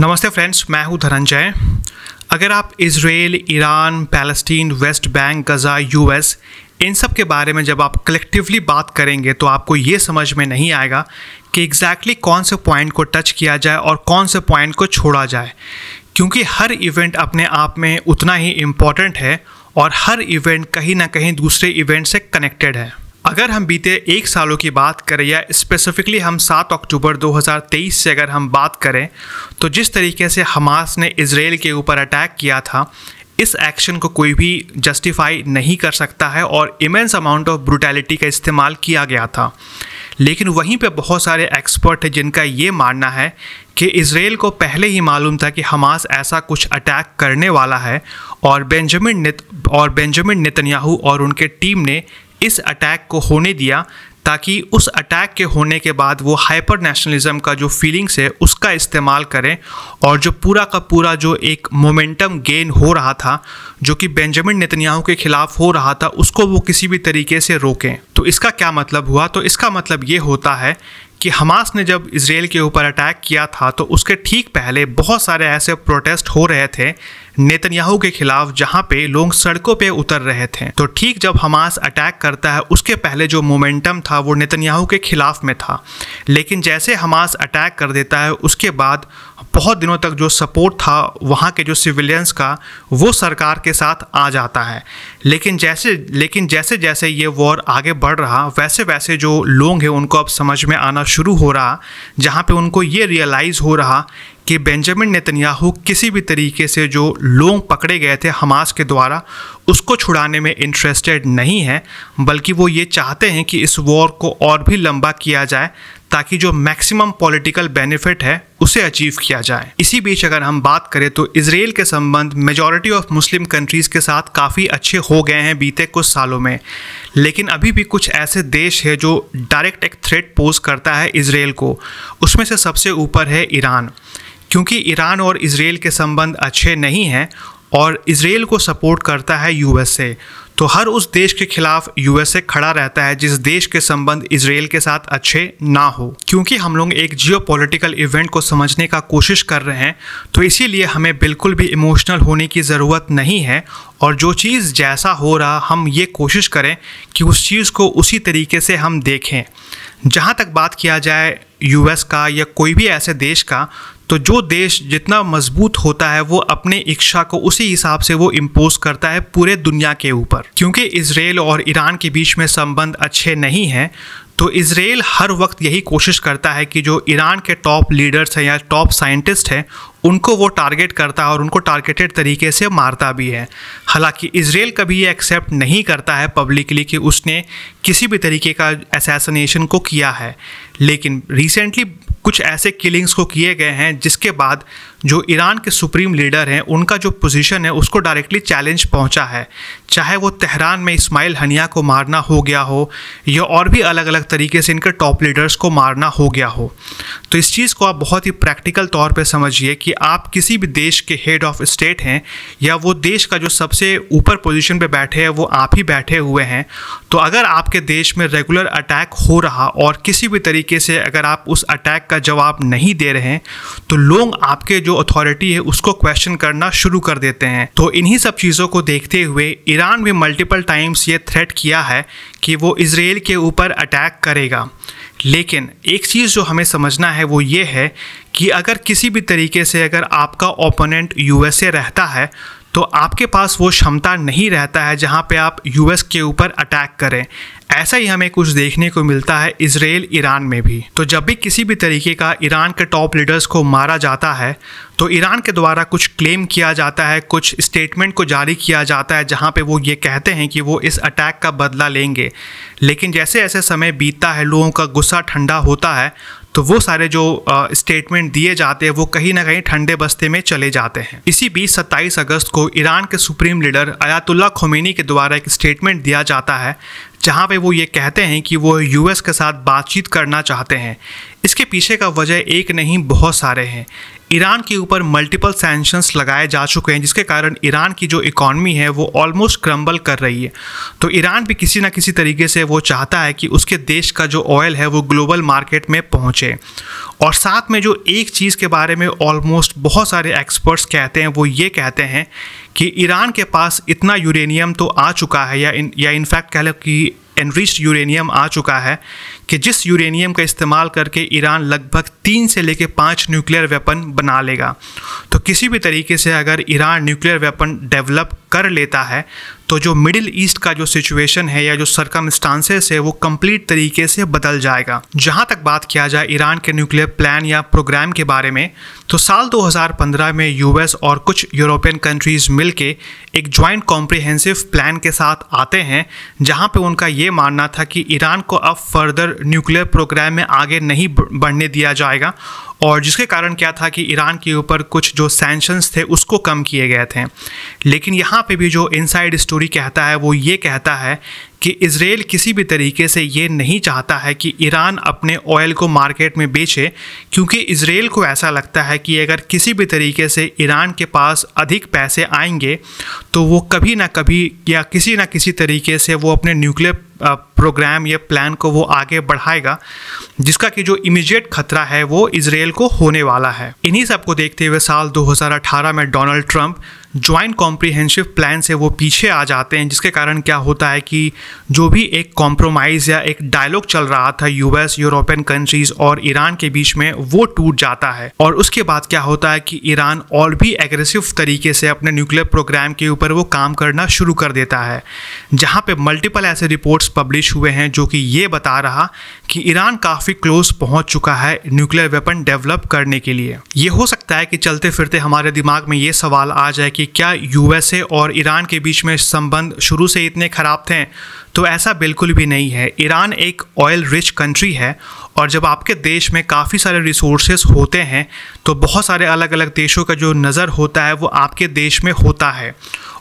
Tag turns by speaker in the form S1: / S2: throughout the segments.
S1: नमस्ते फ्रेंड्स मैं हूं धनंजय अगर आप Israel Iran Palestine West Bank Gaza US इन सब के बारे में जब आप कलेक्टिवली बात करेंगे तो आपको ये समझ में नहीं आएगा कि एग्जैक्टली exactly कौन से पॉइंट को टच किया जाए और कौन से पॉइंट को छोड़ा जाए क्योंकि हर इवेंट अपने आप में उतना ही इम्पॉर्टेंट है और हर इवेंट कहीं ना कहीं दूसरे इवेंट से कनेक्टेड है अगर हम बीते एक सालों की बात करें या स्पेसिफिकली हम 7 अक्टूबर 2023 से अगर हम बात करें तो जिस तरीके से हमास ने इसराइल के ऊपर अटैक किया था इस एक्शन को कोई भी जस्टिफाई नहीं कर सकता है और इमेंस अमाउंट ऑफ ब्रुटैलिटी का इस्तेमाल किया गया था लेकिन वहीं पे बहुत सारे एक्सपर्ट हैं जिनका ये मानना है कि इसराइल को पहले ही मालूम था कि हमास ऐसा कुछ अटैक करने वाला है और बेंजामिन नित और बेंजामिन नितन्याहू और उनके टीम ने इस अटैक को होने दिया ताकि उस अटैक के होने के बाद वो हाइपर नेशनलिज्म का जो फीलिंग्स है उसका इस्तेमाल करें और जो पूरा का पूरा जो एक मोमेंटम गेन हो रहा था जो कि बेंजामिन नेतन्याहू के खिलाफ हो रहा था उसको वो किसी भी तरीके से रोकें तो इसका क्या मतलब हुआ तो इसका मतलब ये होता है कि हमास ने जब इसराइल के ऊपर अटैक किया था तो उसके ठीक पहले बहुत सारे ऐसे प्रोटेस्ट हो रहे थे नेतन्याहू के खिलाफ जहां पे लोग सड़कों पे उतर रहे थे तो ठीक जब हमास अटैक करता है उसके पहले जो मोमेंटम था वो नेतन्याहू के खिलाफ में था लेकिन जैसे हमास अटैक कर देता है उसके बाद बहुत दिनों तक जो सपोर्ट था वहाँ के जो सिविलियंस का वो सरकार के साथ आ जाता है लेकिन जैसे लेकिन जैसे जैसे ये वॉर आगे बढ़ रहा वैसे वैसे जो लोग हैं उनको अब समझ में आना शुरू हो रहा जहाँ पे उनको ये रियलाइज़ हो रहा कि बेंजामिन नेतन्याहू किसी भी तरीके से जो लोग पकड़े गए थे हमास के द्वारा उसको छुड़ाने में इंटरेस्टेड नहीं है बल्कि वो ये चाहते हैं कि इस वॉर को और भी लंबा किया जाए ताकि जो मैक्सिमम पॉलिटिकल बेनिफिट है उसे अचीव किया जाए इसी बीच अगर हम बात करें तो इसराइल के संबंध मेजॉरिटी ऑफ मुस्लिम कंट्रीज़ के साथ काफ़ी अच्छे हो गए हैं बीते कुछ सालों में लेकिन अभी भी कुछ ऐसे देश है जो डायरेक्ट एक थ्रेट पोज करता है इसराइल को उसमें से सबसे ऊपर है ईरान क्योंकि ईरान और इसराइल के संबंध अच्छे नहीं हैं और इसराइल को सपोर्ट करता है यूएसए तो हर उस देश के खिलाफ यूएसए खड़ा रहता है जिस देश के संबंध इसराइल के साथ अच्छे ना हो क्योंकि हम लोग एक जियो इवेंट को समझने का कोशिश कर रहे हैं तो इसीलिए हमें बिल्कुल भी इमोशनल होने की ज़रूरत नहीं है और जो चीज़ जैसा हो रहा हम ये कोशिश करें कि उस चीज़ को उसी तरीके से हम देखें जहाँ तक बात किया जाए यूएस का या कोई भी ऐसे देश का तो जो देश जितना मजबूत होता है वो अपने इच्छा को उसी हिसाब से वो इम्पोज करता है पूरे दुनिया के ऊपर क्योंकि इसराइल और ईरान के बीच में संबंध अच्छे नहीं हैं तो इसराइल हर वक्त यही कोशिश करता है कि जो ईरान के टॉप लीडर्स हैं या टॉप साइंटिस्ट हैं उनको वो टारगेट करता है और उनको टारगेटेड तरीके से मारता भी है हालांकि इसराइल कभी ये एक्सेप्ट नहीं करता है पब्लिकली कि उसने किसी भी तरीके का असैसिनेशन को किया है लेकिन रिसेंटली कुछ ऐसे किलिंग्स को किए गए हैं जिसके बाद जो ईरान के सुप्रीम लीडर हैं उनका जो पोजीशन है उसको डायरेक्टली चैलेंज पहुंचा है चाहे वो तेहरान में इस्माइल हनिया को मारना हो गया हो या और भी अलग अलग तरीके से इनके टॉप लीडर्स को मारना हो गया हो तो इस चीज़ को आप बहुत ही प्रैक्टिकल तौर पर समझिए कि कि आप किसी भी देश के हेड ऑफ स्टेट हैं या वो देश का जो सबसे ऊपर पोजीशन पे बैठे हैं वो आप ही बैठे हुए हैं तो अगर आपके देश में रेगुलर अटैक हो रहा और किसी भी तरीके से अगर आप उस अटैक का जवाब नहीं दे रहे हैं तो लोग आपके जो अथॉरिटी है उसको क्वेश्चन करना शुरू कर देते हैं तो इन्हीं सब चीज़ों को देखते हुए ईरान भी मल्टीपल टाइम्स ये थ्रेट किया है कि वो इसराइल के ऊपर अटैक करेगा लेकिन एक चीज़ जो हमें समझना है वो ये है कि अगर किसी भी तरीके से अगर आपका ओपोनेंट यूएसए रहता है तो आपके पास वो क्षमता नहीं रहता है जहाँ पे आप यूएस के ऊपर अटैक करें ऐसा ही हमें कुछ देखने को मिलता है इसराइल ईरान में भी तो जब भी किसी भी तरीके का ईरान के टॉप लीडर्स को मारा जाता है तो ईरान के द्वारा कुछ क्लेम किया जाता है कुछ स्टेटमेंट को जारी किया जाता है जहाँ पे वो ये कहते हैं कि वो इस अटैक का बदला लेंगे लेकिन जैसे ऐसे समय बीतता है लोगों का गुस्सा ठंडा होता है तो वो सारे जो स्टेटमेंट दिए जाते हैं वो कहीं ना कहीं ठंडे बस्ते में चले जाते हैं इसी बीच सत्ताईस अगस्त को ईरान के सुप्रीम लीडर अयातुल्ला खोमेनी के द्वारा एक स्टेटमेंट दिया जाता है जहाँ पे वो ये कहते हैं कि वो यूएस के साथ बातचीत करना चाहते हैं इसके पीछे का वजह एक नहीं बहुत सारे हैं ईरान के ऊपर मल्टीपल सैंक्शंस लगाए जा चुके हैं जिसके कारण ईरान की जो इकॉनमी है वो ऑलमोस्ट क्रम्बल कर रही है तो ईरान भी किसी ना किसी तरीके से वो चाहता है कि उसके देश का जो ऑयल है वो ग्लोबल मार्केट में पहुँचे और साथ में जो एक चीज़ के बारे में ऑलमोस्ट बहुत सारे एक्सपर्ट्स कहते हैं वो ये कहते हैं कि ईरान के पास इतना यूरेनियम तो आ चुका है या इन या इनफैक्ट कह लो कि एनरिच्ड यूरेनियम आ चुका है कि जिस यूरेनियम का इस्तेमाल करके ईरान लगभग तीन से लेकर पाँच न्यूक्लियर वेपन बना लेगा तो किसी भी तरीके से अगर ईरान न्यूक्लियर वेपन डेवलप कर लेता है तो जो मिडिल ईस्ट का जो सिचुएशन है या जो सरकम स्टांसेस है वो कंप्लीट तरीके से बदल जाएगा जहाँ तक बात किया जाए ईरान के न्यूक्लियर प्लान या प्रोग्राम के बारे में तो साल 2015 में यूएस और कुछ यूरोपियन कंट्रीज़ मिलके एक ज्वाइंट कॉम्प्रिहेंसिव प्लान के साथ आते हैं जहां पे उनका ये मानना था कि ईरान को अब फर्दर न्यूक्लियर प्रोग्राम में आगे नहीं बढ़ने दिया जाएगा और जिसके कारण क्या था कि ईरान के ऊपर कुछ जो सैंक्शंस थे उसको कम किए गए थे लेकिन यहाँ पे भी जो इनसाइड स्टोरी कहता है वो ये कहता है कि इसराइल किसी भी तरीके से ये नहीं चाहता है कि ईरान अपने ऑयल को मार्केट में बेचे क्योंकि इसराइल को ऐसा लगता है कि अगर किसी भी तरीके से ईरान के पास अधिक पैसे आएंगे तो वो कभी ना कभी या किसी ना किसी तरीके से वो अपने न्यूक्लियर प्रोग्राम या प्लान को वो आगे बढ़ाएगा जिसका कि जो इमीडिएट खतरा है वो इसराइल को होने वाला है इन्हीं सब को देखते हुए साल 2018 में Donald Trump joint comprehensive plan से वो पीछे आ जाते हैं जिसके कारण क्या होता है कि जो भी एक कॉम्प्रोमाइज़ या एक डायलॉग चल रहा था यूएस यूरोपियन कंट्रीज़ और ईरान के बीच में वो टूट जाता है और उसके बाद क्या होता है कि ईरान और भी एग्रेसिव तरीके से अपने न्यूक्लियर प्रोग्राम के ऊपर वो काम करना शुरू कर देता है जहाँ पर मल्टीपल ऐसे रिपोर्ट्स पब्लिश हुए हैं जो कि ये बता रहा कि ईरान काफ़ी क्लोज पहुंच चुका है न्यूक्लियर वेपन डेवलप करने के लिए ये हो सकता है कि चलते फिरते हमारे दिमाग में ये सवाल आ जाए कि क्या यूएसए और ईरान के बीच में संबंध शुरू से इतने ख़राब थे तो ऐसा बिल्कुल भी नहीं है ईरान एक ऑयल रिच कंट्री है और जब आपके देश में काफ़ी सारे रिसोर्सेज होते हैं तो बहुत सारे अलग अलग देशों का जो नज़र होता है वो आपके देश में होता है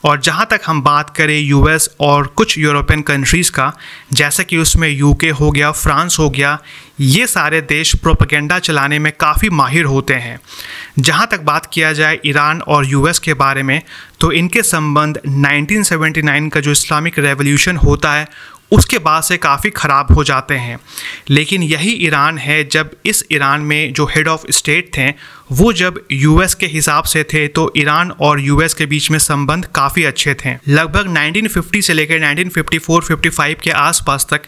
S1: और जहाँ तक हम बात करें यूएस और कुछ यूरोपियन कंट्रीज़ का जैसे कि उसमें यूके हो गया फ्रांस हो गया ये सारे देश प्रोपगेंडा चलाने में काफ़ी माहिर होते हैं जहाँ तक बात किया जाए ईरान और यूएस के बारे में तो इनके संबंध 1979 का जो इस्लामिक रेवोल्यूशन होता है उसके बाद से काफ़ी ख़राब हो जाते हैं लेकिन यही ईरान है जब इस ईरान में जो हेड ऑफ स्टेट थे वो जब यूएस के हिसाब से थे तो ईरान और यूएस के बीच में संबंध काफ़ी अच्छे थे लगभग 1950 से लेकर 1954-55 के आसपास तक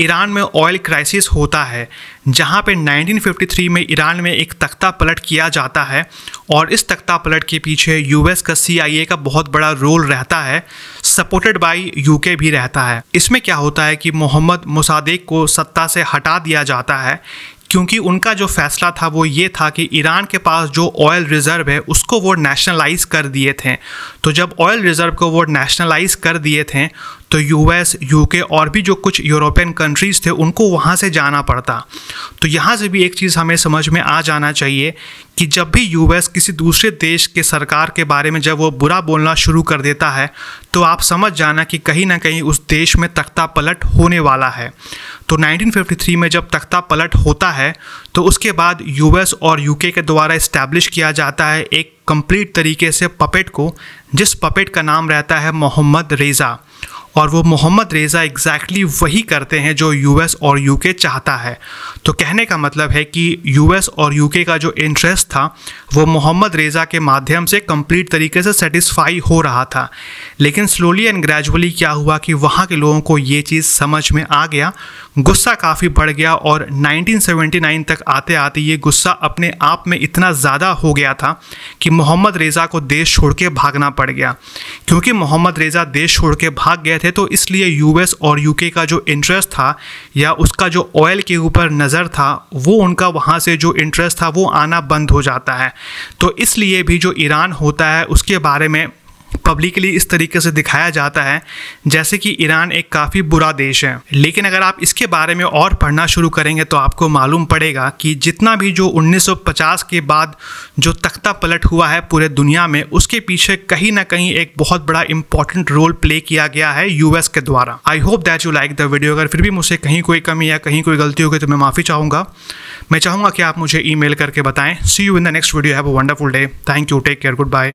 S1: ईरान में ऑयल क्राइसिस होता है जहाँ पे 1953 में ईरान में एक तख्ता पलट किया जाता है और इस तख्ता पलट के पीछे यूएस का सीआईए का बहुत बड़ा रोल रहता है सपोर्टेड बाई यूके भी रहता है इसमें क्या होता है कि मोहम्मद मुसादेक को सत्ता से हटा दिया जाता है क्योंकि उनका जो फैसला था वो ये था कि ईरान के पास जो ऑयल रिज़र्व है उसको वो नेशनलाइज कर दिए थे तो जब ऑयल रिज़र्व को वो नेशनलाइज कर दिए थे तो यूएस यूके और भी जो कुछ यूरोपियन कंट्रीज़ थे उनको वहाँ से जाना पड़ता तो यहाँ से भी एक चीज़ हमें समझ में आ जाना चाहिए कि जब भी यूएस किसी दूसरे देश के सरकार के बारे में जब वो बुरा बोलना शुरू कर देता है तो आप समझ जाना कि कहीं ना कहीं उस देश में तख्ता पलट होने वाला है तो 1953 में जब तख्ता पलट होता है तो उसके बाद यूएस और यूके के द्वारा इस्टेब्लिश किया जाता है एक कंप्लीट तरीके से पपेट को जिस पपेट का नाम रहता है मोहम्मद रेज़ा और वो मोहम्मद रेज़ा एग्जैक्टली वही करते हैं जो यूएस और यूके चाहता है तो कहने का मतलब है कि यूएस और यूके का जो इंटरेस्ट था वो मोहम्मद रेज़ा के माध्यम से कंप्लीट तरीके से सेटिस्फाई हो रहा था लेकिन स्लोली एंड ग्रेजुअली क्या हुआ कि वहाँ के लोगों को ये चीज़ समझ में आ गया गुस्सा काफ़ी बढ़ गया और 1979 तक आते आते ये गुस्सा अपने आप में इतना ज़्यादा हो गया था कि मोहम्मद रेज़ा को देश छोड़ के भागना पड़ गया क्योंकि मोहम्मद रेज़ा देश छोड़ के भाग गए थे थे तो इसलिए यूएस और यूके का जो इंटरेस्ट था या उसका जो ऑयल के ऊपर नज़र था वो उनका वहाँ से जो इंटरेस्ट था वो आना बंद हो जाता है तो इसलिए भी जो ईरान होता है उसके बारे में पब्लिकली इस तरीके से दिखाया जाता है जैसे कि ईरान एक काफ़ी बुरा देश है लेकिन अगर आप इसके बारे में और पढ़ना शुरू करेंगे तो आपको मालूम पड़ेगा कि जितना भी जो 1950 के बाद जो तख्ता पलट हुआ है पूरे दुनिया में उसके पीछे कहीं ना कहीं एक बहुत बड़ा इंपॉर्टेंट रोल प्ले किया गया है यूएस के द्वारा I hope that you like the video अगर फिर भी मुझसे कहीं कोई कमी या कहीं कोई गलती होगी तो मैं माफ़ी चाहूँगा मैं चाहूँगा कि आप मुझे ई करके बताएं see you in the next video have a wonderful day thank you take care good bye